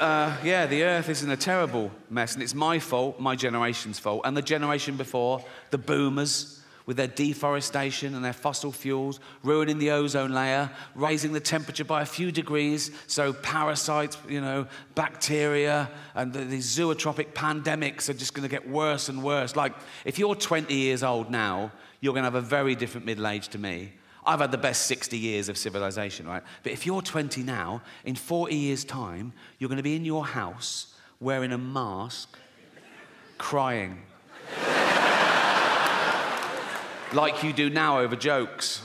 uh, yeah, the earth is in a terrible mess, and it's my fault, my generation's fault, and the generation before, the boomers, with their deforestation and their fossil fuels, ruining the ozone layer, raising the temperature by a few degrees, so parasites, you know, bacteria, and these the zootropic pandemics are just going to get worse and worse. Like, if you're 20 years old now, you're going to have a very different middle age to me. I've had the best 60 years of civilization, right? But if you're 20 now, in 40 years' time, you're going to be in your house wearing a mask, crying. like you do now over jokes.